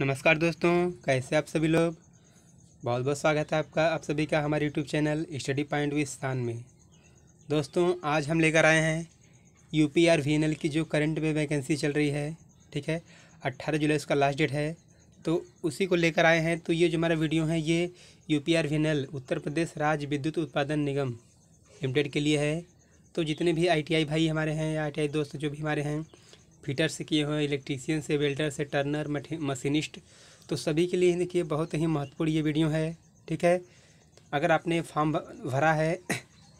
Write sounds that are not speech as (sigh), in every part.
नमस्कार दोस्तों कैसे आप सभी लोग बहुत बहुत स्वागत है आपका आप सभी का हमारे यूट्यूब चैनल स्टडी पॉइंट वी स्थान में दोस्तों आज हम लेकर आए हैं U P R V N L की जो करंट में वैकेंसी चल रही है ठीक है अट्ठारह जुलाई उसका लास्ट डेट है तो उसी को लेकर आए हैं तो ये जो हमारा वीडियो है ये U P R V N L Uttar Pradesh राज्य विद्युत उत्पादन निगम लिमिटेड के लिए है तो जितने भी आई टी आई भाई हमारे हैं या आई टी आई दोस्त जो भी हमारे हैं फिटर से किए हुए इलेक्ट्रीशियन से वेल्डर से टर्नर मशीनिस्ट तो सभी के लिए देखिए बहुत ही महत्वपूर्ण ये वीडियो है ठीक है अगर आपने फॉर्म भरा है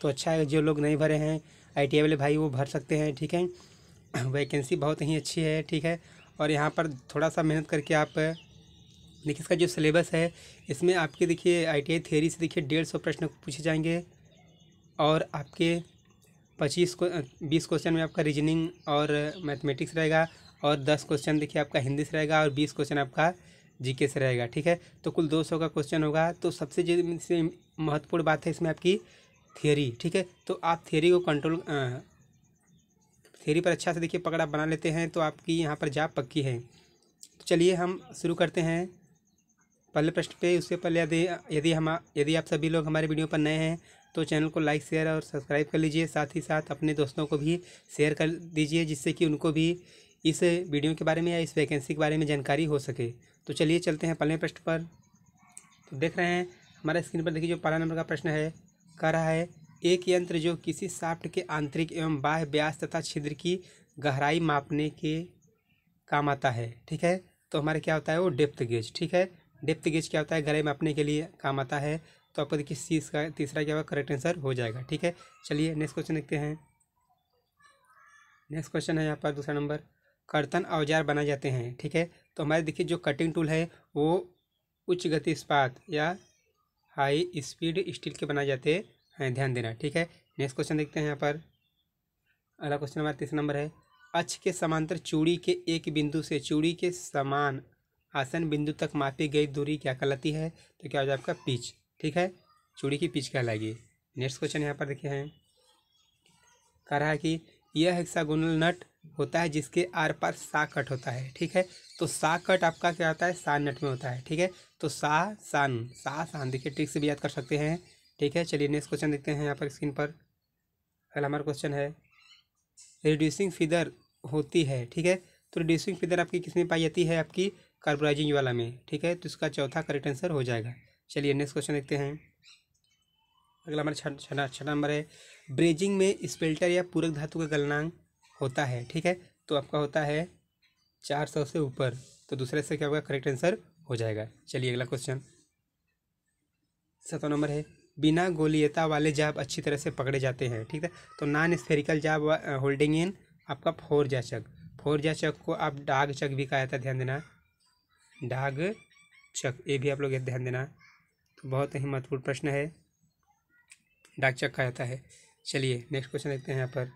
तो अच्छा है जो लोग नहीं भरे हैं आई वाले भाई वो भर सकते हैं ठीक है वैकेंसी बहुत ही अच्छी है ठीक है और यहाँ पर थोड़ा सा मेहनत करके आप देखिए इसका जो सिलेबस है इसमें आपके देखिए आई टी थ्योरी से देखिए डेढ़ सौ प्रश्न पूछे जाएंगे और आपके पच्चीस को बीस क्वेश्चन में आपका रीजनिंग और मैथमेटिक्स रहेगा और दस क्वेश्चन देखिए आपका हिंदी से रहेगा और बीस क्वेश्चन आपका जीके से रहेगा ठीक है तो कुल दो सौ का क्वेश्चन होगा तो सबसे महत्वपूर्ण बात है इसमें आपकी थियोरी ठीक है तो आप थियोरी को कंट्रोल थियोरी पर अच्छा से देखिए पकड़ा बना लेते हैं तो आपकी यहाँ पर जाप पक्की है तो चलिए हम शुरू करते हैं पहले प्रश्न पे उससे पहले यदि यदि हम यदि आप सभी लोग हमारे वीडियो पर नए हैं तो चैनल को लाइक शेयर और सब्सक्राइब कर लीजिए साथ ही साथ अपने दोस्तों को भी शेयर कर दीजिए जिससे कि उनको भी इस वीडियो के बारे में या इस वैकेंसी के बारे में जानकारी हो सके तो चलिए चलते हैं पहले प्रश्न पर तो देख रहे हैं हमारा स्क्रीन पर देखिए जो पहला नंबर का प्रश्न है कह रहा है एक यंत्र जो किसी साफ्ट के आंतरिक एवं बाह्य ब्यास तथा छिद्र की गहराई मापने के काम आता है ठीक है तो हमारे क्या होता है वो डेप्थ गेज ठीक है डेप्थ गेज क्या होता है गहराई मापने के लिए काम आता है तो आपको देखिए सी इसका तीसरा क्या होगा करेक्ट आंसर हो जाएगा ठीक है चलिए नेक्स्ट क्वेश्चन देखते हैं नेक्स्ट क्वेश्चन है यहाँ पर दूसरा नंबर कर्तन औजार बनाए जाते हैं ठीक है तो हमारे देखिए जो कटिंग टूल है वो उच्च गति इस्पात या हाई स्पीड स्टील के बनाए जाते हैं ध्यान देना ठीक है नेक्स्ट क्वेश्चन देखते हैं यहाँ पर अगला क्वेश्चन हमारा तीसरा नंबर है अक्ष के समांतर चूड़ी के एक बिंदु से चूड़ी के समान आसन बिंदु तक मापी गई दूरी क्या कहलाती है तो क्या हो जाए आपका पिच ठीक है चूड़ी की पिच कहलाएगी नेक्स्ट क्वेश्चन यहाँ पर देखे हैं कह रहा है कि यह हेक्सागोनल नट होता है जिसके आर पार सा कट होता है ठीक है तो सा कट आपका क्या होता है सा नट में होता है ठीक है तो सा सान सा सान देखिए ट्रिक से भी याद कर सकते हैं ठीक है चलिए नेक्स्ट क्वेश्चन देखते हैं यहाँ पर स्क्रीन पर पहला हमारा क्वेश्चन है रिड्यूसिंग फिदर होती है ठीक है तो रिड्यूसिंग फिदर आपकी किसमें पाई जाती है आपकी कार्बोराइजिंग वाला में ठीक है तो इसका चौथा करेक्ट आंसर हो जाएगा चलिए नेक्स्ट क्वेश्चन देखते हैं अगला हमारा छठा छठा नंबर है ब्रेजिंग में स्पेल्टर या पूरक धातु का गलनांक होता है ठीक है तो आपका होता है चार सौ से ऊपर तो दूसरे से क्या होगा करेक्ट आंसर हो जाएगा चलिए अगला क्वेश्चन सतवा नंबर है बिना गोलियता वाले जाब अच्छी तरह से पकड़े जाते हैं ठीक है तो non spherical job holding in आपका फोर जाचक फोर जाचक को आप डाग चक भी कहा जाता है ध्यान देना डाग चक ये भी आप लोग ध्यान देना बहुत ही महत्वपूर्ण प्रश्न है डाक चक्का आता है चलिए नेक्स्ट क्वेश्चन देखते हैं यहाँ पर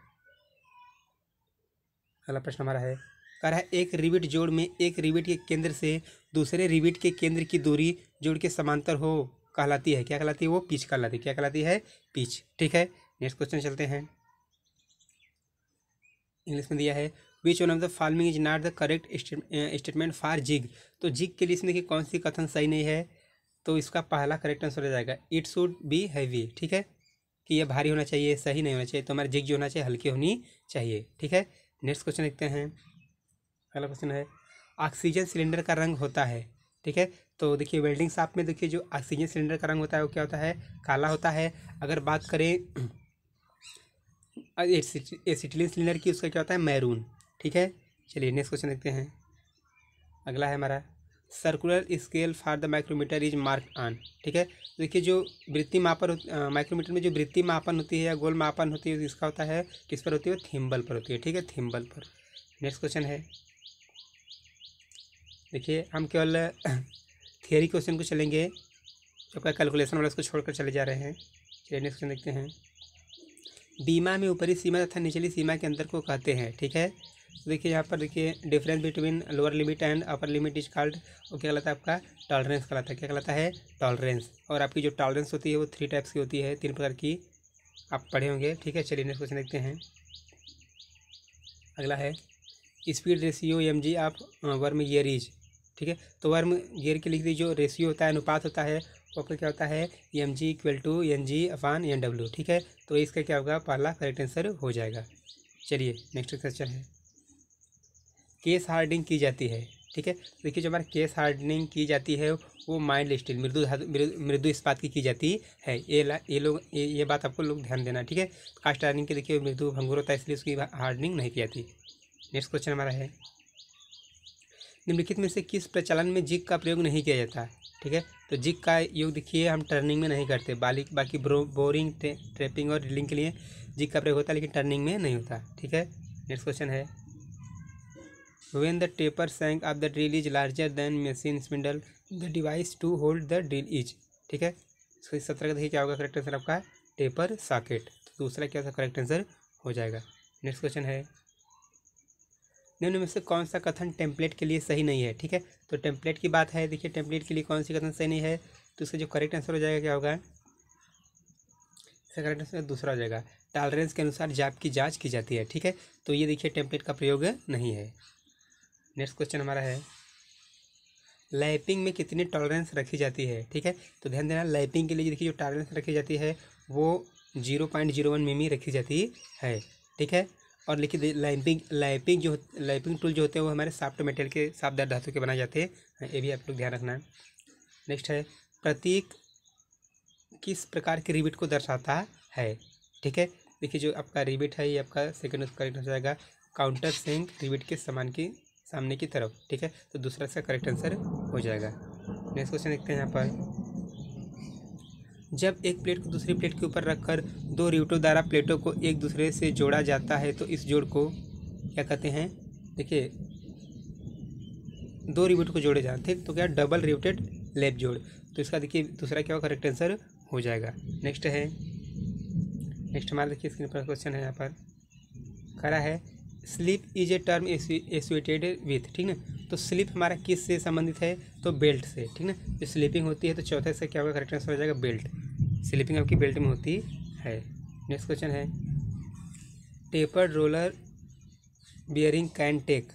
अगला प्रश्न हमारा है कह रहा है एक रिबिट जोड़ में एक रिबिट के केंद्र से दूसरे रिबिट के केंद्र की दूरी जोड़ के समांतर हो कहलाती है क्या कहलाती है वो पीच कहलाती है क्या कहलाती है पीच ठीक है नेक्स्ट क्वेश्चन चलते हैं इंग्लिश में दिया है which one of the farming is not the correct statement for jig तो जिग के लिए इसमें कि कौन सी कथन सही नहीं है तो इसका पहला करेक्ट आंसर हो जाएगा इट शुड बी हैवी ठीक है कि ये भारी होना चाहिए सही नहीं होना चाहिए तो हमारे जिग जो होना चाहिए हल्की होनी चाहिए ठीक है नेक्स्ट क्वेश्चन देखते हैं अगला क्वेश्चन है ऑक्सीजन सिलेंडर का रंग होता है ठीक है तो देखिए वेल्डिंग शॉप में देखिए जो ऑक्सीजन सिलेंडर का रंग होता है वो क्या होता है काला होता है अगर बात करें एसिटिलिन सिलेंडर की उसका क्या होता है मैरून ठीक है चलिए नेक्स्ट क्वेश्चन देखते हैं अगला है हमारा circular scale for the micrometer is mark on ठीक है देखिए जो वृत्ति मापन माइक्रोमीटर में जो वृत्ति मापन होती है या गोल मापन होती है इसका होता है किस पर होती है थिम्बल पर होती है ठीक है थिम्बल पर नेक्स्ट क्वेश्चन है देखिए हम केवल थियरी (coughs) क्वेश्चन को चलेंगे जो आपका कैलकुलेशन वाला उसको छोड़कर चले जा रहे हैं चलिए नेक्स्ट क्वेश्चन देखते हैं बीमा में ऊपरी सीमा तथा निचली सीमा के अंतर को कहते हैं ठीक है देखिए यहाँ पर देखिए difference between lower limit and upper limit is called और क्या कहलाता है आपका टॉलरेंस कहलाता है क्या कहलाता है टॉलरेंस और आपकी जो टॉलरेंस होती है वो थ्री टाइप्स की होती है तीन प्रकार की आप पढ़े होंगे ठीक है चलिए नेक्स्ट क्वेश्चन देखते हैं अगला है स्पीड रेशियो एम जी आप वर्म गियर इज ठीक है तो वर्म गियर के लिए जो रेशियो होता है अनुपात होता है वो आपका क्या होता है M G equal to N G upon N W ठीक है तो इसका क्या होगा पहला करेक्ट आंसर हो जाएगा चलिए नेक्स्ट क्वेश्चन है केस हार्डनिंग की जाती है ठीक है देखिए जो हमारा केस हार्डनिंग की जाती है वो माइल्ड स्टील मृदु मृदु इस्पात की की जाती है ये ये लोग ये, ये बात आपको लोग ध्यान देना ठीक है कास्ट हार्डनिंग के देखिए मृदु भंगुर होता है इसलिए उसकी हार्डनिंग नहीं की जाती नेक्स्ट क्वेश्चन हमारा है निम्नलिखित में से किस प्रचलन में जिग का प्रयोग नहीं किया जाता ठीक है तो जिग का योग देखिए हम टर्निंग में नहीं करते बाली बाकी बोरिंग ट्रेपिंग और रिलिंग के लिए जिग का प्रयोग होता है लेकिन टर्निंग में नहीं होता ठीक है नेक्स्ट क्वेश्चन है When the taper sank of the drill is larger than machine spindle, the device to hold the drill is ठीक है इसको इस सत्रह का देखिए क्या होगा करेक्ट आंसर आपका टेपर साकेट तो दूसरा क्या होगा करेक्ट आंसर हो जाएगा नेक्स्ट क्वेश्चन है निम्न में से कौन सा कथन टेम्पलेट के लिए सही नहीं है ठीक है तो टेम्पलेट की बात है देखिए टेम्पलेट के लिए कौन सी कथन सही नहीं है तो इसका जो करेक्ट आंसर हो जाएगा क्या होगा इसका करेक्ट आंसर दूसरा हो जाएगा टॉलरेंस के अनुसार जाप की जांच की जाती है ठीक है तो ये देखिए टेम्पलेट का प्रयोग नहीं है नेक्स्ट क्वेश्चन हमारा है लाइपिंग में कितनी टॉलरेंस रखी जाती है ठीक है तो ध्यान देना लाइपिंग के लिए देखिए जो टॉलरेंस रखी जाती है वो जीरो पॉइंट जीरो वन मिमी रखी जाती है ठीक है और लिखिए लाइपिंग लाइपिंग जो लाइपिंग टूल जो होते हैं वो हमारे साफ्ट मेटेरियल के साफ दर धातु के बनाए जाते हैं ये भी आप लोग ध्यान रखना है नेक्स्ट है प्रतीक किस प्रकार के रिबिट को दर्शाता है ठीक है देखिए जो आपका रिबिट है ये आपका सेकेंड करेक्ट हो जाएगा काउंटर सेंक रिबिट के सामान की सामने की तरफ ठीक है तो दूसरा इसका करेक्ट आंसर हो जाएगा नेक्स्ट क्वेश्चन देखते हैं यहाँ पर जब एक प्लेट को दूसरी प्लेट के ऊपर रखकर दो रिवटों द्वारा प्लेटों को एक दूसरे से जोड़ा जाता है तो इस जोड़ को क्या कहते हैं देखिए दो रिवट को जोड़े जाते हैं तो क्या डबल रिवटेड लेप जोड़ तो इसका देखिए दूसरा क्या होगा करेक्ट आंसर हो जाएगा नेक्स्ट है नेक्स्ट हमारा देखिए स्क्रीन पर क्वेश्चन है यहाँ पर खड़ा है slip is a term associated with ठीक ना तो स्लिप हमारा किस से संबंधित है तो बेल्ट से ठीक ना जो स्लीपिंग होती है तो चौथे से क्या होगा करेक्ट आंसर हो जाएगा बेल्ट स्लीपिंग आपकी बेल्ट में होती है नेक्स्ट क्वेश्चन है taper roller bearing can take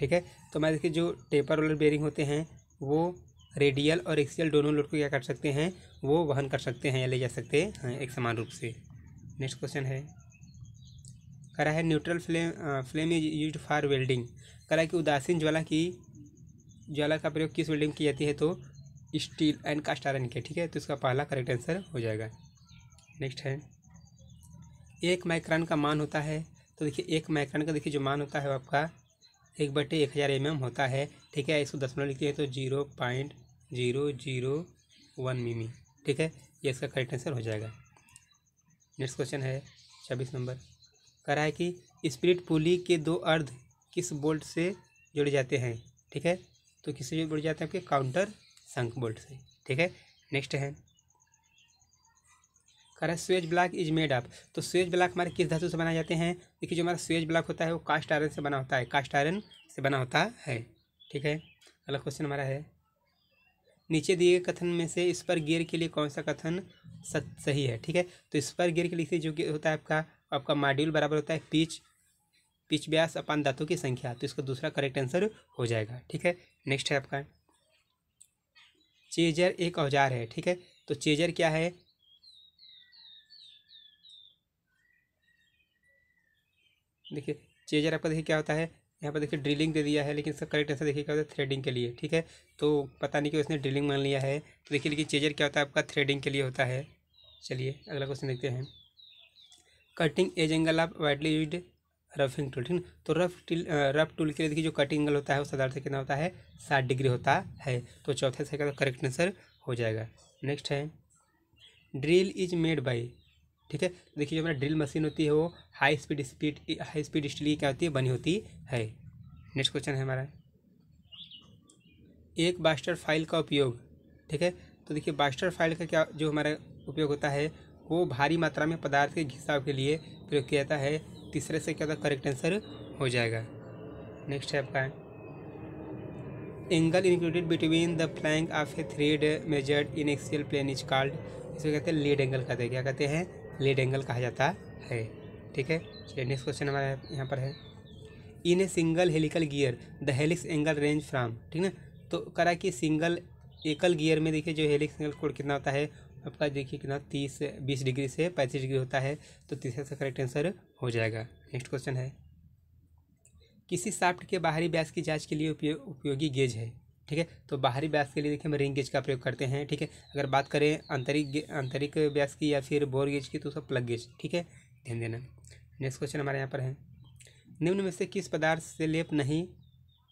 ठीक है तो हमारे देखिए जो टेपर रोलर बियरिंग होते हैं वो रेडियल और एक्सियल दोनों लोड को क्या कर सकते हैं वो वहन कर सकते हैं या ले जा सकते हैं हाँ, एक समान रूप से नेक्स्ट क्वेश्चन है करा है neutral flame flame is use for welding करा कि उदासीन ज्वाला की ज्वाला का प्रयोग किस वेल्डिंग की जाती है तो स्टील एंड कास्ट आयरन के ठीक है तो इसका पहला करेक्ट आंसर हो जाएगा नेक्स्ट है एक माइक्रॉन का मान होता है तो देखिए एक माइक्रॉन का देखिए जो मान होता है वो आपका एक बटे एक हज़ार एम एम होता है ठीक है इसको दसमलव लिखते हैं तो zero point zero zero one मिमी ठीक है ये इसका करेक्ट आंसर हो जाएगा नेक्स्ट क्वेश्चन है छब्बीस नंबर कह रहा है कि स्प्रिट पुली के दो अर्ध किस बोल्ट से जुड़े जाते हैं ठीक है तो किससे जुड़े जाते हैं आपके काउंटर संक बोल्ट से ठीक है नेक्स्ट है कह रहा है swage block is made up तो स्वेज ब्लॉक हमारे किस धातु से बनाए जाते हैं देखिए जो हमारा स्वेज ब्लॉक होता है वो कास्ट आयरन से बना होता है कास्ट आयरन से बना होता है ठीक है अगला क्वेश्चन हमारा है नीचे दिए गए कथन में से इस पर गियर के लिए कौन सा कथन सत सही है ठीक है तो इस पर गियर के लिए जो होता है आपका आपका मॉड्यूल बराबर होता है पिच पिच व्यास अपान दातों की संख्या तो इसका दूसरा करेक्ट आंसर हो जाएगा ठीक है नेक्स्ट है आपका चेजर एक औजार है ठीक है तो चेजर क्या है देखिए चेजर आपका देखिए क्या होता है यहाँ पर देखिए ड्रिलिंग दे दिया है लेकिन इसका करेक्ट आंसर देखिए क्या होता है थ्रेडिंग के लिए ठीक है तो पता नहीं कि उसने ड्रिलिंग मान लिया है तो देखिए लेकिन चेजर क्या होता है आपका थ्रेडिंग के लिए होता है चलिए अगला क्वेश्चन देखते हैं कटिंग एज एंगल आप वाइडली यूज रफिंग टूल ठीक तो रफ टिल रफ टूल के लिए देखिए जो कटिंग एंगल होता है वो साधारण से कितना होता है साठ डिग्री होता है तो चौथे से का करेक्ट आंसर हो जाएगा नेक्स्ट है ड्रिल इज मेड बाई ठीक है देखिए जो हमारा ड्रिल मशीन होती है वो high speed speed high speed steel की क्या होती है बनी होती है नेक्स्ट क्वेश्चन है हमारा एक बास्टर फाइल का उपयोग ठीक है तो देखिए बास्टर फाइल का क्या जो हमारा उपयोग होता है वो भारी मात्रा में पदार्थ के घिसाव के लिए प्रयोग किया जाता है तीसरे से क्या होता है करेक्ट आंसर हो जाएगा नेक्स्ट है आपका angle included between the flank of a thread measured in axial plane is called इसे कहते हैं लेड एंगल कहते हैं क्या कहते हैं लेड एंगल कहा जाता है ठीक है चलिए नेक्स्ट क्वेश्चन हमारे यहाँ पर है in a single helical gear the helix angle range from ठीक है तो करा कि सिंगल एकल गियर में देखिए जो हेलिक्स एंगल कोड कितना होता है आपका देखिए कितना तीस बीस डिग्री से पैंतीस डिग्री होता है तो तीसरा से करेक्ट आंसर हो जाएगा नेक्स्ट क्वेश्चन है किसी साफ्ट के बाहरी ब्यास की जांच के लिए उपयोग उपयोगी गेज है ठीक है तो बाहरी ब्यास के लिए देखिए हम रिंग गेज का प्रयोग करते हैं ठीक है अगर बात करें आंतरिक आंतरिक ब्यास की या फिर बोर गेज की तो सब प्लग गेज ठीक है ध्यान देना नेक्स्ट क्वेश्चन हमारे यहाँ पर है निम्न में से किस पदार्थ से लेप नहीं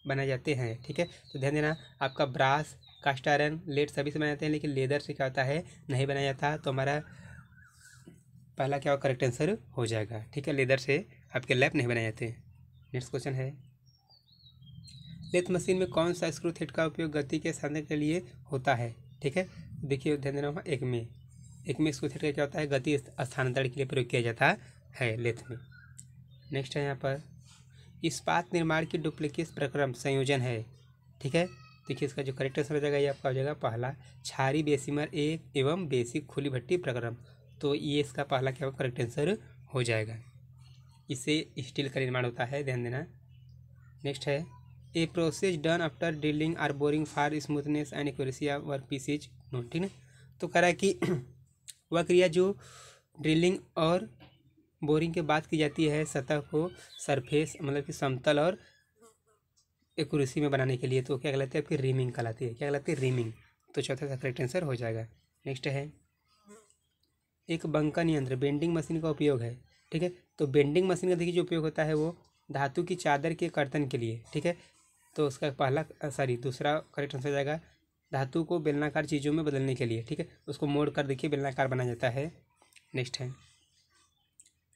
बनाए जाते हैं ठीक है तो ध्यान देना आपका ब्रास कास्ट आयरन लेड सभी से जाते हैं लेकिन लेदर से क्या होता है नहीं बनाया जाता तो हमारा पहला क्या होगा करेक्ट आंसर हो जाएगा ठीक है लेदर से आपके लैप नहीं बनाए जाते नेक्स्ट क्वेश्चन है लेथ मशीन में कौन सा स्क्रू थेट का उपयोग गति के साधन के लिए होता है ठीक है देखिए ध्यान देना होगा एक में एक में स्क्रू थेट का क्या होता है गति स्थानांतरण के लिए प्रयोग किया जाता है लेथ में नेक्स्ट है यहाँ पर इस्पात निर्माण की डुप्लीकेट प्रक्रम संयोजन है ठीक है देखिए इसका जो करेक्ट आंसर हो जाएगा ये आपका हो जाएगा पहला छारी बेसिमर एक एवं बेसिक खुली भट्टी प्रकरण तो ये इसका पहला क्या होगा करेक्ट आंसर हो जाएगा इससे स्टील का निर्माण होता है ध्यान देना नेक्स्ट है a process done after drilling or boring for smoothness and accuracy of work is known ठीक है तो कह रहा है कि (clears throat) वह क्रिया जो ड्रिलिंग और बोरिंग के बाद की जाती है सतह को सरफेस मतलब कि समतल और एक्यूरेसी में बनाने के लिए तो क्या कहलाते हैं फिर रीमिंग कहलाती है क्या कहलाती है रीमिंग तो चौथा सा करेक्ट आंसर हो जाएगा नेक्स्ट है एक बंकन यंत्र बेंडिंग मशीन का उपयोग है ठीक है तो बेंडिंग मशीन का देखिए जो उपयोग होता है वो धातु की चादर के कर्तन के लिए ठीक है तो उसका पहला सॉरी दूसरा करेक्ट आंसर हो जाएगा धातु को बेलनाकार चीज़ों में बदलने के लिए ठीक है उसको मोड़ कर देखिए बेलनाकार बनाया जाता है नेक्स्ट है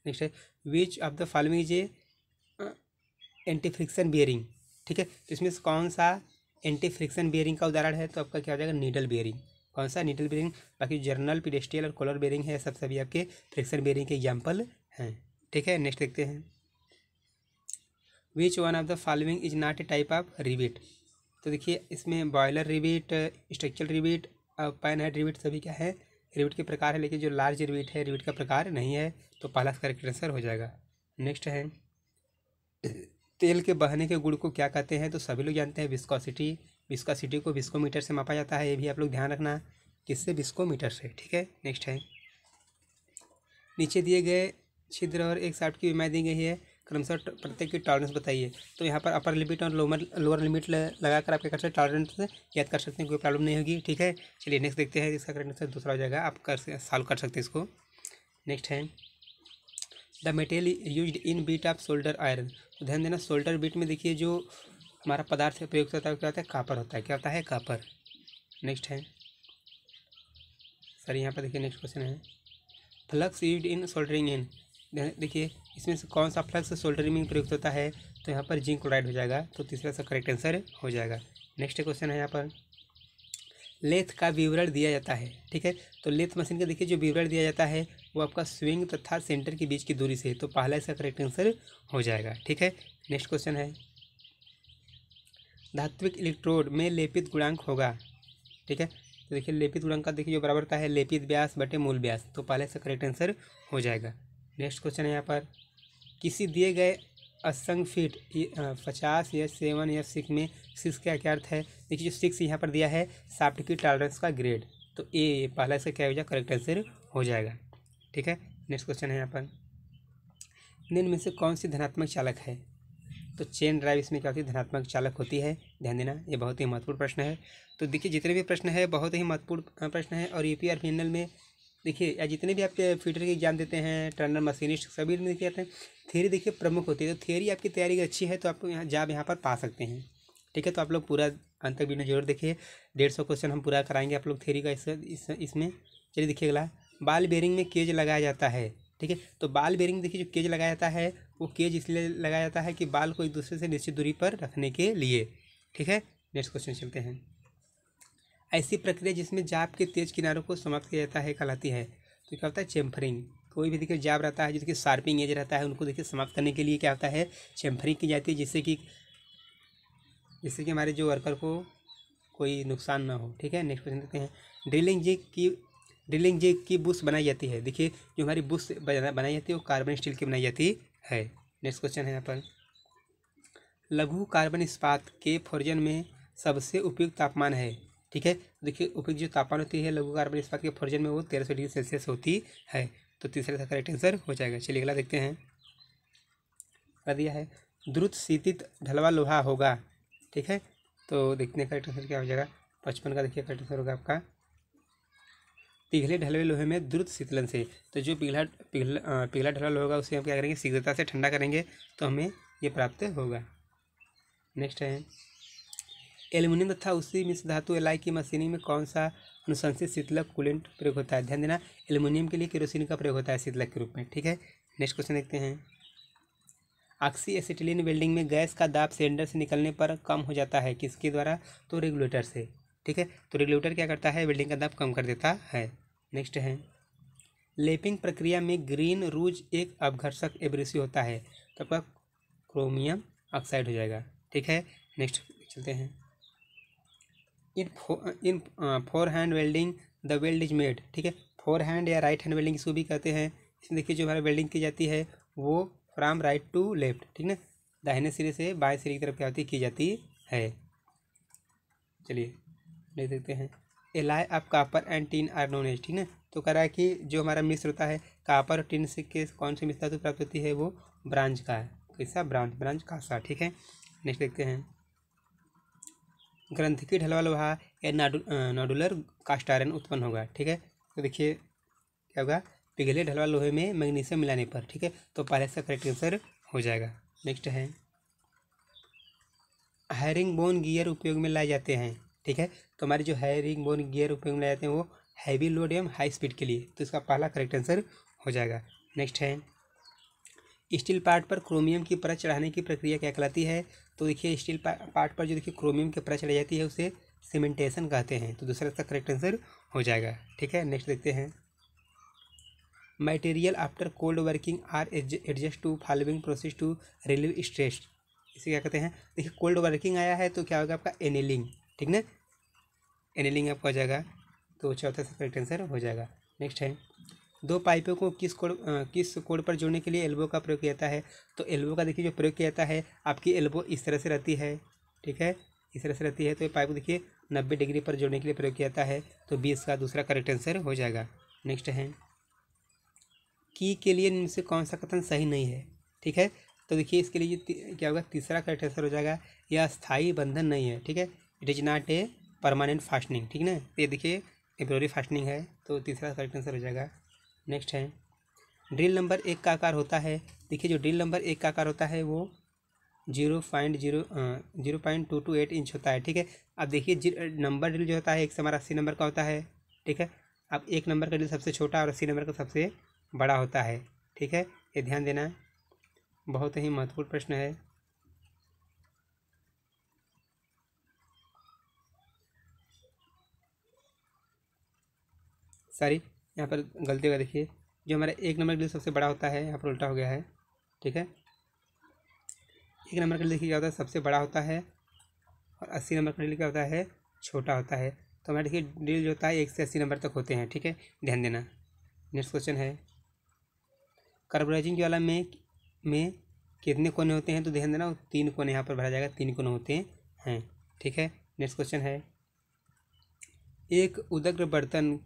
नेक्स्ट है which of the following is a anti friction bearing ठीक है तो इसमें से कौन सा एंटी फ्रिक्शन बियरिंग का उदाहरण है तो आपका क्या हो जाएगा नीडल बियरिंग कौन सा नीडल बियरिंग बाकी जर्नल पिडेस्टियल और कॉलर बेयरिंग है सब सभी आपके फ्रिक्शन बियरिंग के एग्जाम्पल हैं ठीक है नेक्स्ट देखते हैं which one of the following is not a type of rivet तो देखिए इसमें बॉयलर रिबिट स्ट्रक्चरल और पैन हेड रिबिट सभी क्या है रिबिट के प्रकार है लेकिन जो लार्ज रिबिट है रिबिट का प्रकार नहीं है तो पहला करेक्ट आंसर हो जाएगा नेक्स्ट है तेल के बहने के गुण को क्या कहते हैं तो सभी लोग जानते हैं विस्कोसिटी विस्कोसिटी को विस्कोमीटर से मापा जाता है ये भी आप लोग ध्यान रखना किससे विस्कोमीटर से ठीक है नेक्स्ट है नीचे दिए गए छिद्र और एक साफ्ट की बीमारी दी गई है क्रमशः प्रत्येक की टॉलरेंस बताइए तो यहाँ पर अपर लिमिट और लोअर लोअर लिमिट लगा कर आप क्या कर सकते टॉलरेंस याद कर सकते हैं कोई प्रॉब्लम नहीं होगी ठीक है चलिए नेक्स्ट देखते हैं इसका करेक्ट आंसर दूसरा हो जाएगा आप कर सॉल्व कर सकते हैं इसको नेक्स्ट है the material use in bit of solder iron तो ध्यान देना सोल्डर बीट में देखिए जो हमारा पदार्थ से प्रयुक्त होता है क्या होता है कापर होता है क्या होता है कापर नेक्स्ट है सर यहाँ पर देखिए नेक्स्ट क्वेश्चन है फ्लक्स यूज इन सोल्डरिंग इन देखिए इसमें से कौन सा फ्लक्स सोल्डरिंग में प्रयुक्त होता है तो यहाँ पर जिंक क्लोराइड हो जाएगा तो तीसरा सा करेक्ट आंसर हो जाएगा नेक्स्ट क्वेश्चन है यहाँ पर लेथ का विवरण दिया जाता है ठीक है तो लेथ मशीन का देखिए जो विवरण दिया जाता है वो आपका स्विंग तथा सेंटर के बीच की दूरी से तो पहला इसका करेक्ट आंसर हो जाएगा ठीक है नेक्स्ट क्वेश्चन है धात्विक इलेक्ट्रोड में लेपित गुणांक होगा ठीक है तो देखिए लेपित गुणांक का देखिए जो बराबर का है लेपित ब्यास बटे मूल व्यास तो पहले इसका करेक्ट आंसर हो जाएगा नेक्स्ट क्वेश्चन है यहाँ पर किसी दिए गए असंग फीट पचास या सेवन या सिक्स में सिक्स का क्या अर्थ है देखिए जो सिक्स यहाँ पर दिया है साफ्ट की टॉलरेंस का ग्रेड तो ए पहला से क्या हो जाएगा करेक्ट आंसर हो जाएगा ठीक है नेक्स्ट क्वेश्चन है यहाँ पर निम्न में से कौन सी धनात्मक चालक है तो चेन ड्राइव इसमें क्या होती है धनात्मक चालक होती है ध्यान देना ये बहुत ही महत्वपूर्ण प्रश्न है तो देखिए जितने भी प्रश्न है बहुत ही महत्वपूर्ण प्रश्न है और यू पी में देखिए या जितने भी आप फीटर के एग्जाम देते हैं टर्नर मशीनिस्ट सभी में देखिए हैं थ्योरी देखिए प्रमुख होती है तो थ्योरी आपकी तैयारी अच्छी है तो आप यहाँ जाब यहाँ पर पा सकते हैं ठीक है तो आप लोग पूरा अंत तक वीडियो जरूर देखिए डेढ़ सौ क्वेश्चन हम पूरा कराएंगे आप लोग थेरी का इस इसमें इस चलिए देखिए अगला बाल बेरिंग में केज लगाया जाता है ठीक है तो बाल बेरिंग देखिए जो केज लगाया जाता है वो केज इसलिए लगाया जाता है कि बाल को एक दूसरे से निश्चित दूरी पर रखने के लिए ठीक है नेक्स्ट क्वेश्चन चलते हैं ऐसी प्रक्रिया जिसमें जाप के तेज किनारों को समाप्त किया जाता है कहलाती है तो क्या होता है चैम्फरिंग कोई भी देखिए जाप रहता है जो देखिए शार्पिंग एज रहता है उनको देखिए समाप्त करने के लिए क्या होता है चैम्फरिंग की जाती है जिससे कि जिससे कि हमारे जो वर्कर को कोई नुकसान ना हो ठीक है नेक्स्ट क्वेश्चन देखते हैं ड्रिलिंग जिग की ड्रिलिंग जिग की बुश बनाई जाती है देखिए जो हमारी बुश बनाई जाती है वो कार्बन स्टील की बनाई जाती है नेक्स्ट क्वेश्चन है यहाँ पर लघु कार्बन इस्पात के फोर्जन में सबसे उपयुक्त तापमान है ठीक है देखिए उपयुक्त जो तापमान होती है लघु कार्बन इस्पात के फर्जन में वो तेरह सौ डिग्री सेल्सियस होती है तो तीसरा का करेक्ट आंसर हो जाएगा चलिए अगला देखते हैं कर दिया है द्रुत शीतित ढलवा लोहा होगा ठीक है तो देखने का करेक्ट आंसर क्या हो जाएगा पचपन का देखिए करेक्ट आंसर होगा आपका पिघले ढलवे लोहे में द्रुत शीतलन से तो जो पिघला पिघला पिघला ढलवा लोहा होगा उसे हम क्या करेंगे शीघ्रता से ठंडा करेंगे तो हमें ये प्राप्त होगा नेक्स्ट है एल्यूमिनियम तथा उसी मिश्र धातु एलाई की मशीनी में कौन सा अनुशंसित शीतलक कूलेंट प्रयोग होता है ध्यान देना एल्यूमिनियम के लिए केरोसिन का प्रयोग होता है शीतलक के रूप में ठीक है नेक्स्ट क्वेश्चन देखते हैं ऑक्सी एसिटिलीन वेल्डिंग में गैस का दाब सिलेंडर से निकलने पर कम हो जाता है किसके द्वारा तो रेगुलेटर से ठीक है तो रेगुलेटर क्या करता है वेल्डिंग का दाब कम कर देता है नेक्स्ट है लेपिंग प्रक्रिया में ग्रीन रूज एक अपघर्षक एब्रेसिव होता है तो आपका क्रोमियम ऑक्साइड हो जाएगा ठीक है नेक्स्ट चलते हैं in in forehand welding the weld is made ठीक है फोर हैंड या राइट हैंड वेल्डिंग इसको भी कहते हैं इसमें देखिए जो हमारा वेल्डिंग की जाती है वो फ्राम राइट टू लेफ्ट ठीक ना दाहिने सिरे से बाएं सिरे की तरफ क्या होती की जाती है चलिए ले देखते हैं लाई आप copper and tin are known as ठीक ना तो कह रहा है कि जो हमारा मिश्र होता है कापर और टीन से के कौन से मिस्र प्राप्त होती है वो ब्रांच का है कैसा ब्रांच ब्रांच कासा ठीक है नेक्स्ट देखते हैं की ढलवल लोहा या नाडुल नाडुलर कास्ट आयरन उत्पन्न होगा ठीक है तो देखिए क्या होगा पिघले ढलवा लोहे में मैग्नीशियम मिलाने पर ठीक है तो पहले इसका करेक्ट आंसर हो जाएगा नेक्स्ट है हैरिंग बोन गियर उपयोग में लाए जाते हैं ठीक है तो हमारे जो हैरिंग बोन गियर उपयोग में लाए जाते हैं वो हैवी लोड एवं हाई स्पीड के लिए तो इसका पहला करेक्ट आंसर हो जाएगा नेक्स्ट है स्टील पार्ट पर क्रोमियम की परत चढ़ाने की प्रक्रिया क्या कहलाती है तो देखिए स्टील पार्ट पर जो देखिए क्रोमियम की परत चढ़ाई जाती है उसे सीमेंटेशन कहते हैं तो दूसरा इसका करेक्ट आंसर हो जाएगा ठीक है नेक्स्ट देखते हैं material after cold working are adjust to following process to relieve stress इसे क्या कहते हैं देखिए कोल्ड वर्किंग आया है तो क्या होगा आपका एनेलिंग ठीक ना एनेलिंग आपका हो जाएगा तो चौथा सा करेक्ट आंसर हो जाएगा नेक्स्ट है दो पाइपों को किस कोड किस कोड पर जोड़ने के लिए एल्बो का प्रयोग किया जाता है तो एल्बो का देखिए जो प्रयोग किया जाता है आपकी एल्बो इस तरह से रहती है ठीक है इस तरह से रहती है तो ये पाइप देखिए नब्बे डिग्री पर जोड़ने के लिए प्रयोग किया जाता है तो बीस का दूसरा करेक्ट आंसर हो जाएगा नेक्स्ट है की के लिए इनसे कौन सा कथन सही नहीं है ठीक है तो देखिए इसके लिए क्या होगा तीसरा करेक्ट आंसर हो जाएगा यह स्थायी बंधन नहीं है ठीक है it is not a permanent fastening ठीक है ना ये देखिए टेम्प्रोरी फास्टनिंग है तो तीसरा करेक्ट आंसर हो जाएगा नेक्स्ट है ड्रिल नंबर एक का आकार होता है देखिए जो ड्रिल नंबर एक का आकार होता है वो zero point zero zero point two two eight inch होता है ठीक है अब देखिए नंबर ड्रिल जो होता है एक से हमारा अस्सी नंबर का होता है ठीक है अब एक नंबर का ड्रिल सबसे छोटा और अस्सी नंबर का सबसे बड़ा होता है ठीक है ये ध्यान देना बहुत ही महत्वपूर्ण प्रश्न है सॉरी यहाँ पर गलती होगा देखिए जो हमारा एक नंबर के लिए सबसे बड़ा होता है यहाँ पर उल्टा हो गया है ठीक है एक नंबर के लिए देखिए क्या होता है सबसे बड़ा होता है और अस्सी नंबर के लिए क्या होता है छोटा होता है तो हमारा देखिए डील जो होता है एक से अस्सी नंबर तक होते हैं ठीक है ध्यान देना नेक्स्ट क्वेश्चन है कार्बोराइजिंग वाला में में कितने कोने होते हैं तो ध्यान देना तीन कोने यहाँ पर भरा जाएगा तीन कोने होते हैं ठीक है नेक्स्ट क्वेश्चन है एक उदग्र बर्तन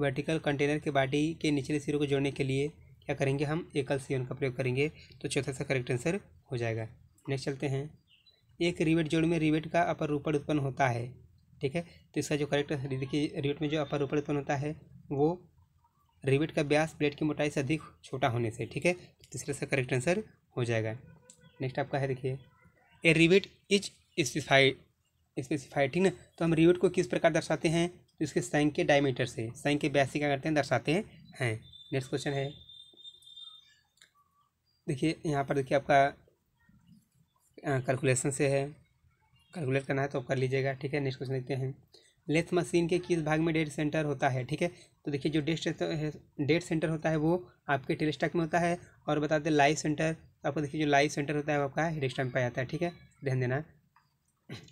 वर्टिकल कंटेनर के बॉडी के निचले सिरों को जोड़ने के लिए क्या करेंगे हम एकल सीवन का प्रयोग करेंगे तो चौथा सा करेक्ट आंसर हो जाएगा नेक्स्ट चलते हैं एक रिवेट जोड़ में रिवेट का अपर रूपण उत्पन्न होता है ठीक है तो इसका जो करेक्ट आंसर देखिए रिवेट में जो अपर रूपण उत्पन्न होता है वो रिवेट का ब्यास प्लेट की मोटाई से अधिक छोटा होने से ठीक है तो तीसरे सा करेक्ट आंसर हो जाएगा नेक्स्ट आपका है देखिए a rivet is specified specified ठीक ना तो हम रिवेट को किस प्रकार दर्शाते हैं इसके सैंक के डायमीटर से सैंक के बेसिक क्या करते हैं दर्शाते हैं नेक्स्ट क्वेश्चन है देखिए यहाँ पर देखिए आपका कैलकुलेशन से है कैलकुलेट करना है तो आप कर लीजिएगा ठीक है नेक्स्ट क्वेश्चन देखते हैं लेथ मशीन के किस भाग में डेड सेंटर होता है ठीक है तो देखिए जो डेड डेट डेड सेंटर होता है वो आपके टेलीस्टाक में होता है और बताते दें लाइव सेंटर आपको देखिए जो लाइव सेंटर होता है वो आपका हेड स्टाक में आता है ठीक है ध्यान देना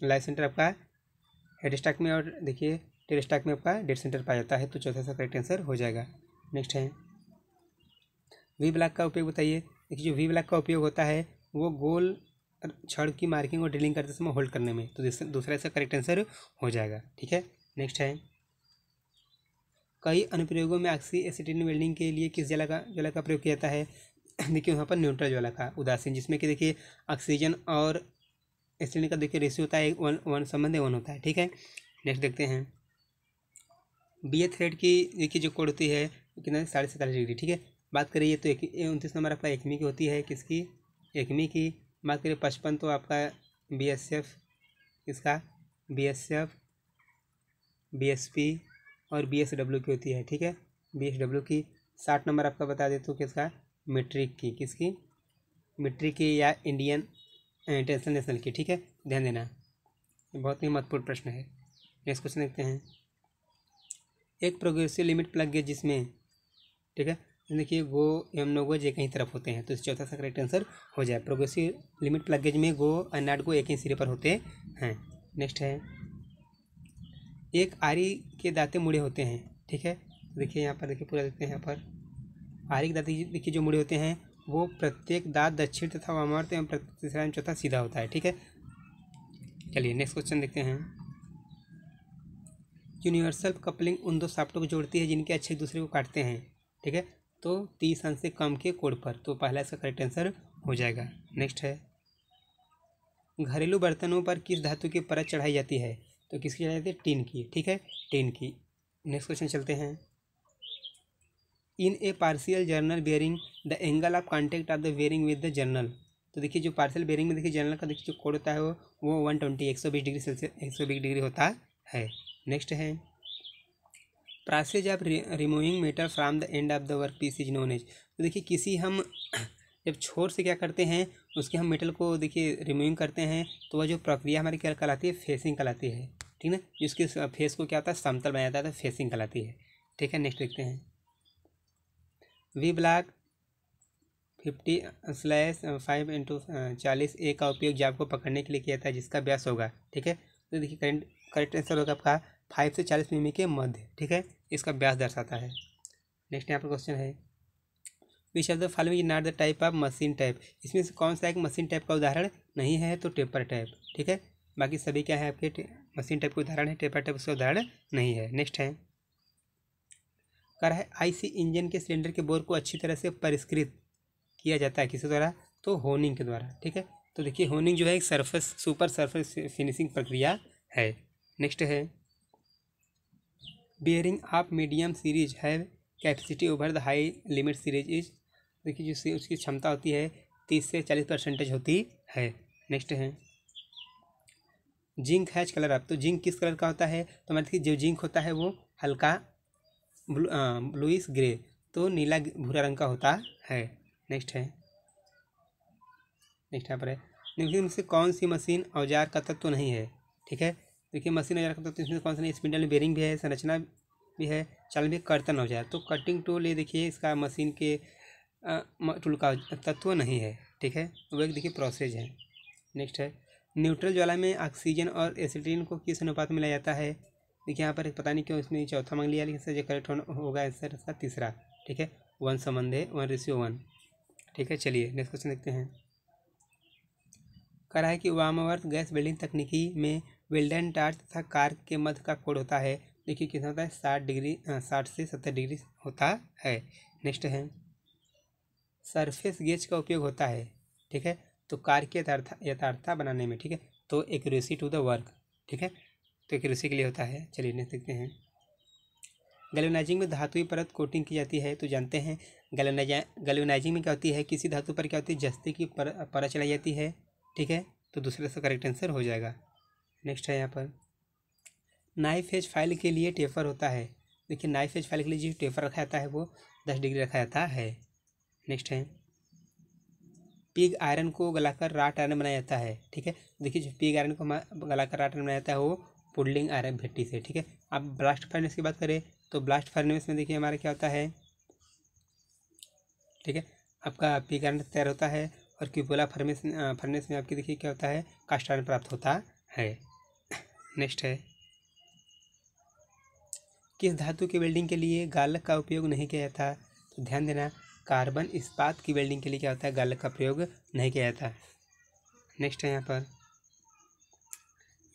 लाइव सेंटर आपका हेड स्टाक में और देखिए टेर स्टॉक में आपका डेट सेंटर पाया जाता है तो चौथा सा करेक्ट आंसर हो जाएगा नेक्स्ट है वी ब्लॉक का उपयोग बताइए देखिए जो वी ब्लॉक का उपयोग होता है वो गोल छड़ की मार्किंग और ड्रिलिंग करते समय होल्ड करने में तो दूसरा इसका करेक्ट आंसर हो जाएगा ठीक है नेक्स्ट है कई अनुप्रयोगों में ऑक्सी एसिटिन वेल्डिंग के लिए किस ज्वाला का ज्वाला का प्रयोग किया जाता है (clears throat) देखिए वहाँ पर न्यूट्रल ज्वाला का उदासीन जिसमें कि देखिए ऑक्सीजन और एसिटिन का देखिए रेशियो होता है वन वन संबंध वन होता है ठीक है नेक्स्ट देखते हैं बी ए थ्रेड की देखिए जो कोड होती है कितना साढ़े सैंतालीस डिग्री ठीक है बात करिए तो एक उनतीस नंबर आपका एकमी की होती है किसकी एकमी की बात करिए पचपन तो आपका बी एस एफ किसका B S F B S P और बी एस डब्ल्यू की होती है ठीक है बी एस डब्ल्यू की साठ नंबर आपका बता देते तो हूँ किसका मेट्रिक की किसकी मेट्रिक की या इंडियन इंटरनेशनल नेशनल की ठीक है ध्यान देना बहुत ही महत्वपूर्ण प्रश्न है नेक्स्ट क्वेश्चन देखते हैं एक प्रोग्रेसिव लिमिट प्लग गेज जिसमें ठीक है देखिए गो एवं नो गोज जे कहीं तरफ होते हैं तो इस चौथा सा करेक्ट आंसर हो जाए प्रोग्रेसिव लिमिट प्लगेज में गो और नाट गो एक ही सिरे पर होते हैं नेक्स्ट है एक आरी के दाते मुड़े होते हैं ठीक है देखिए यहाँ पर देखिए पूरा देखते हैं यहाँ पर आरी के दाते देखिए जो मुड़े होते हैं वो प्रत्येक दांत दक्षिण तथा वामार्थ एवं तीसरा एवं चौथा सीधा होता है ठीक है चलिए नेक्स्ट क्वेश्चन देखते हैं यूनिवर्सल कपलिंग उन दो शाफ्टों को जोड़ती है जिनके अच्छे एक दूसरे को काटते हैं ठीक है तो तीस अंश से कम के कोड पर तो पहला इसका करेक्ट आंसर हो जाएगा नेक्स्ट है घरेलू बर्तनों पर किस धातु की परत चढ़ाई जाती है तो किसकी चढ़ाई जाती है टीन की ठीक है टीन की नेक्स्ट क्वेश्चन चलते हैं in a partial journal bearing the angle of contact of the bearing with the journal तो देखिए जो पार्सल बेयरिंग में देखिए जर्नल का देखिए जो कोड होता है वो वो वन ट्वेंटी एक सौ बीस डिग्री सेल्सियस एक सौ बीस डिग्री होता है नेक्स्ट है process of removing metal from the end of the work piece is known as तो देखिए किसी हम (coughs) जब छोर से क्या करते हैं उसके हम मेटल को देखिए रिमूविंग करते हैं तो वह जो प्रक्रिया हमारी क्या कहलाती है फेसिंग कहलाती है ठीक ना जिसके फेस को क्या होता है समतल बनाया जाता है तो फेसिंग कहलाती है ठीक है नेक्स्ट देखते हैं V block fifty slash five into चालीस ए का उपयोग जाप को पकड़ने के लिए किया था जिसका व्यास होगा ठीक है तो देखिए करेंट करेक्ट आंसर होगा आपका फाइव से चालीस मिमी के मध्य ठीक है इसका ब्यास दर्शाता है नेक्स्ट यहाँ पर क्वेश्चन है which of the following is not the type of machine type इसमें से कौन सा एक मशीन टाइप का उदाहरण नहीं है तो टेपर टाइप ठीक है बाकी सभी क्या है आपके मशीन टाइप का उदाहरण है टेपर टाइप उसका उदाहरण नहीं है नेक्स्ट है कर है आईसी इंजन के सिलेंडर के बोर को अच्छी तरह से परिष्कृत किया जाता है किसके द्वारा तो होनिंग के द्वारा ठीक है तो देखिए होनिंग जो है एक सरफेस सुपर सरफेस फिनिशिंग प्रक्रिया है नेक्स्ट है बियरिंग आप मीडियम सीरीज है capacity over the high limit series is देखिए जिससे उसकी क्षमता होती है तीस से चालीस परसेंटेज होती है नेक्स्ट है जिंक हैच कलर आप तो जिंक किस कलर का होता है तो हमारे देखिए जो जिंक होता है वो हल्का ब्लू ब्लूइस ग्रे तो नीला भूरा रंग का होता है नेक्स्ट है नेक्स्ट यहाँ पर है निम्नलिखित में से कौन सी मशीन औजार का तत्व तो नहीं है ठीक है देखिए मशीन अगर तो इसमें कौन सा नहीं स्पिंडल में बेरिंग भी है संरचना भी है चल भी कर्तन हो जाए तो कटिंग टूल ये देखिए इसका मशीन के टूल का तत्व नहीं है ठीक है वो एक देखिए प्रोसेस है नेक्स्ट है न्यूट्रल ज्वाला में ऑक्सीजन और एसिडीन को किस अनुपात में लाया जाता है देखिए यहाँ पर पता नहीं क्यों इसमें चौथा मांग लिया लेकिन सर जो करेक्ट होगा आंसर इसका तीसरा ठीक है वन संबंध है वन रेशियो वन ठीक है चलिए नेक्स्ट क्वेश्चन देखते हैं करा है कि वामवर्त गैस वेल्डिंग तकनीकी में वेल्डन टार्च तथा कार्क के मध्य का कोड होता है देखिए कितना होता है साठ डिग्री साठ से सत्तर डिग्री होता है नेक्स्ट है सरफेस गेज का उपयोग होता है ठीक है तो कार्य की यथार्थता बनाने में ठीक है तो एक रेसी टू द वर्क ठीक है तो एक रेसी के लिए होता है चलिए नेक्स्ट देखते हैं गलोनाइजिंग में धातु परत कोटिंग की जाती है तो जानते हैं गलोनाइजा गलोनाइजिंग में क्या होती है किसी धातु पर क्या होती है जस्ते की परत चलाई जाती है ठीक है तो दूसरे से करेक्ट आंसर हो जाएगा नेक्स्ट है यहाँ पर नाइफ एज फाइल के लिए टेपर होता है देखिए नाइफ एज फाइल के लिए जो टेपर रखा जाता है वो दस डिग्री रखा जाता है नेक्स्ट है पिग आयरन को गलाकर राट आयरन बनाया जाता है ठीक है देखिए जो पिग आयरन को गलाकर राट आयरन बनाया जाता है वो पुडलिंग आयरन भट्टी से ठीक है अब ब्लास्ट फर्नेस की बात करें तो ब्लास्ट फर्नेस में देखिए हमारा क्या होता है ठीक है आपका पिग आयरन तैयार होता है और क्यूपोला फर्नेस फर्नेस में आपकी देखिए क्या होता है कास्ट आयरन प्राप्त होता है नेक्स्ट है किस धातु की वेल्डिंग के लिए गालक का उपयोग नहीं किया जाता तो ध्यान देना कार्बन इस्पात की वेल्डिंग के लिए क्या होता है गालक का प्रयोग नहीं किया जाता नेक्स्ट है यहाँ पर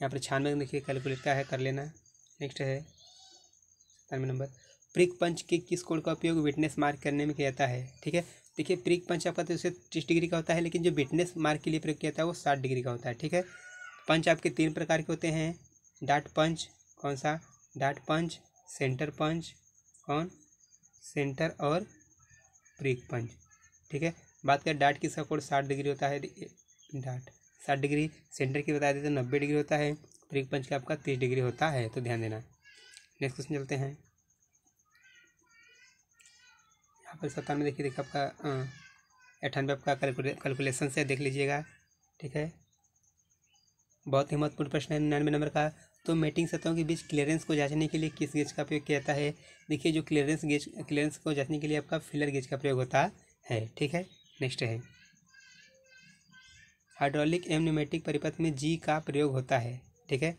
यहाँ पर छानबे देखिए कैलकुलेट का है कर लेना नेक्स्ट है सतानवे नंबर प्रिक पंच के किस कोड का उपयोग विटनेस मार्क करने में किया जाता है ठीक है देखिए प्रिक पंच आपका तो उसे तीस डिग्री का होता है लेकिन जो विटनेस मार्क के लिए प्रयोग किया जाता है वो साठ डिग्री का होता है ठीक है पंच आपके तीन प्रकार के होते हैं डाट पंच कौन सा डाट पंच सेंटर पंच कौन सेंटर और प्रिक पंच ठीक है बात करें डाट की सपोर्ट साठ डिग्री होता है डाट साठ डिग्री सेंटर की बता देते तो नब्बे डिग्री होता है प्रिक पंच का आपका तीस डिग्री होता है तो ध्यान देना नेक्स्ट क्वेश्चन चलते हैं यहाँ पर सत्तानवे देखिए देखिए आपका अठानवे आपका कैलकुलेशन से देख लीजिएगा ठीक है बहुत ही महत्वपूर्ण प्रश्न है निन्यानवे नंबर का तो मेटिंग सतहों के बीच क्लियरेंस को जांचने के लिए किस गेज का प्रयोग किया जाता है देखिए जो क्लियरेंस गेज क्लियरेंस को जांचने के लिए आपका फिलर गेज का प्रयोग होता है ठीक है नेक्स्ट है हाइड्रोलिक एमनोमेटिक न्यूमेटिक परिपथ में जी का प्रयोग होता है ठीक है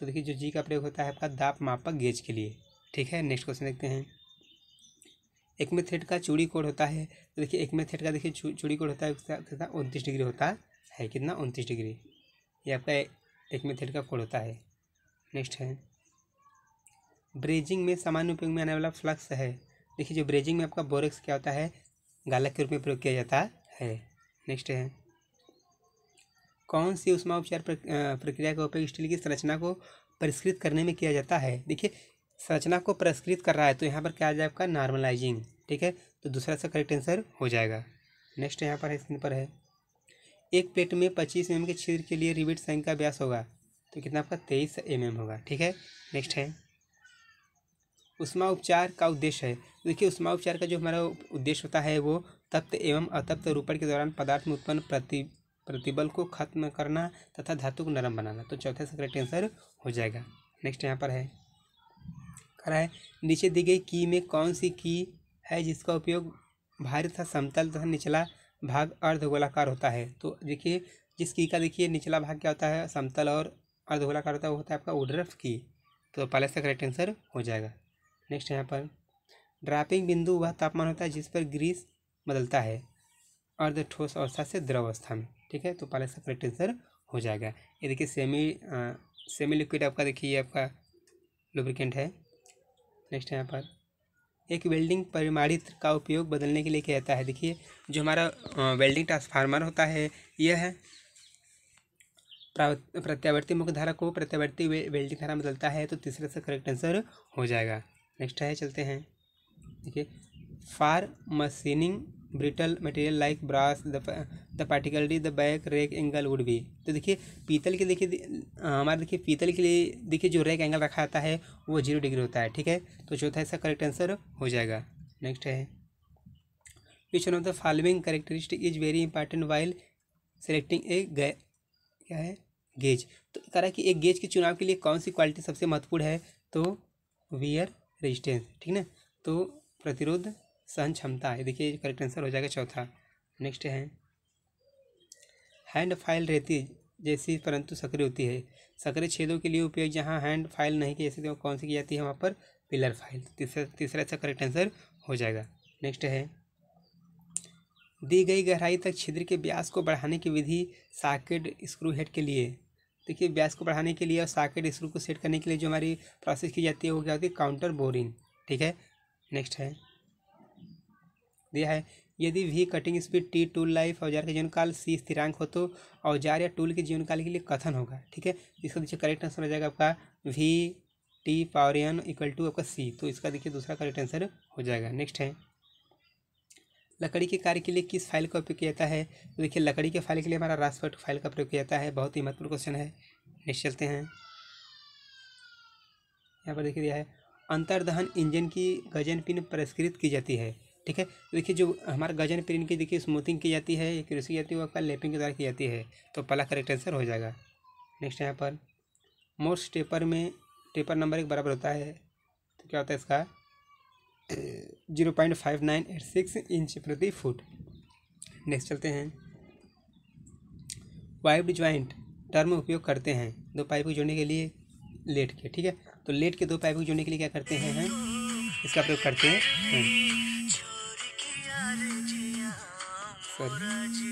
तो देखिए जो जी का प्रयोग होता है आपका दाप मापक गेज के लिए ठीक है नेक्स्ट क्वेश्चन देखते हैं एक में थ्रेड का चूड़ी कोड होता है तो देखिए एक में थ्रेड का देखिए चूड़ी कोड होता है कितना उनतीस डिग्री होता है कितना उनतीस डिग्री ये आपका एक में थ्रेड का कोड होता है नेक्स्ट है ब्रेजिंग में सामान्य उपयोग में आने वाला फ्लक्स है देखिए जो ब्रेजिंग में आपका बोरेक्स क्या होता है गालक के रूप में प्रयोग किया जाता है नेक्स्ट है कौन सी उष्मा उपचार प्रक्रिया का उपयोग स्टील की संरचना को परिष्कृत करने में किया जाता है देखिए संरचना को परिष्कृत कर रहा है तो यहाँ पर क्या आ जाए आपका नॉर्मलाइजिंग ठीक है तो दूसरा सा करेक्ट आंसर हो जाएगा नेक्स्ट यहाँ पर है स्क्रीन पर है एक प्लेट में पच्चीस एम के छिद्र के लिए रिबिट साइन का व्यास होगा तो कितना आपका तेईस एम mm होगा ठीक है नेक्स्ट है उष्मा उपचार का उद्देश्य है देखिए उष्मा उपचार का जो हमारा उद्देश्य होता है वो तप्त एवं अतप्त रूपण के दौरान पदार्थ में उत्पन्न प्रति प्रतिबल को खत्म करना तथा धातु को नरम बनाना तो चौथे से करेक्ट आंसर हो जाएगा नेक्स्ट यहाँ पर है करा है नीचे दी गई की में कौन सी की है जिसका उपयोग भारी तथा समतल तथा निचला भाग अर्धगोलाकार होता है तो देखिए जिस की का देखिए निचला भाग क्या होता है समतल और और होता है होता है आपका उड्रफ की तो पहले से करेक्ट आंसर हो जाएगा नेक्स्ट यहाँ पर ड्रापिंग बिंदु वह तापमान होता है जिस पर ग्रीस बदलता है अर्ध ठोस अवस्था से द्रव अवस्था में ठीक है तो पहले से करेक्ट आंसर हो जाएगा ये देखिए सेमी आ, सेमी लिक्विड आपका देखिए आपका लुब्रिकेंट है नेक्स्ट यहाँ पर एक वेल्डिंग परिमाणित का उपयोग बदलने के लिए किया जाता है देखिए जो हमारा वेल्डिंग ट्रांसफार्मर होता है यह है प्रत्यावर्ती मुख्य धारा को प्रत्यावर्ती वे, वेल्डिंग धारा में बदलता है तो तीसरे से करेक्ट आंसर हो जाएगा नेक्स्ट है चलते हैं देखिए for machining brittle material like brass the particle D the back rake angle would भी तो देखिए पीतल के देखिए हाँ, हमारे देखिए पीतल के लिए देखिए जो रेक एंगल रखा जाता है वो जीरो डिग्री होता है ठीक है तो चौथा इसका करेक्ट आंसर हो जाएगा नेक्स्ट है which one of the following characteristic is very important while selecting a गै क्या है गेज तो कह रहा है कि एक गेज के चुनाव के लिए कौन सी क्वालिटी सबसे महत्वपूर्ण है तो वियर रेजिस्टेंस ठीक ना तो प्रतिरोध सहन क्षमता है देखिए करेक्ट आंसर हो जाएगा चौथा नेक्स्ट है हैंड फाइल रहती जैसी परंतु सक्रिय होती है सक्रिय छेदों के लिए उपयोग जहाँ हैंड फाइल नहीं की जैसे तो कौन सी की जाती है वहाँ पर पिलर फाइल तीसरा तीसरा इसका करेक्ट आंसर हो जाएगा नेक्स्ट है दी गई गहराई तक छिद्र के ब्यास को बढ़ाने की विधि साकेट स्क्रू हेड के लिए देखिए ब्यास को बढ़ाने के लिए और साकेट स्क्रू को सेट करने के लिए जो हमारी प्रोसेस की जाती है वो क्या होती है काउंटर बोरिंग ठीक है नेक्स्ट है दिया है यदि V cutting speed T tool life औजार जीवन जीवनकाल सी स्थिरांक हो तो औजार या टूल के जीवनकाल के लिए कथन होगा ठीक है इसका देखिए करेक्ट आंसर हो जाएगा आपका V T power N equal to आपका सी तो इसका देखिए दूसरा करेक्ट आंसर हो जाएगा नेक्स्ट है लकड़ी के कार्य के लिए किस फाइल का उपयोग किया जाता है तो देखिए लकड़ी के फाइल के लिए हमारा रासपट फाइल का प्रयोग किया जाता है बहुत ही महत्वपूर्ण क्वेश्चन है नेक्स्ट चलते हैं यहाँ पर देखिए दिया है अंतर्दहन इंजन की गजन पिन परिष्कृत की जाती है ठीक है तो देखिए जो हमारा गजन पिन की देखिए स्मूथिंग की जाती है एक की जाती है वो आपका लेपिंग के द्वारा की जाती है तो पहला करेक्ट आंसर हो जाएगा नेक्स्ट यहाँ पर मोस्ट टेपर में टेपर नंबर एक बराबर होता है तो क्या होता है इसका zero point five nine eight six inch प्रति फुट नेक्स्ट चलते हैं वाइब्ड ज्वाइंट टर्म उपयोग करते हैं दो पाइप को जोड़ने के लिए लेट के ठीक है तो लेट के दो पाइप को जोड़ने के लिए क्या करते हैं है? इसका प्रयोग करते हैं है? हाँ।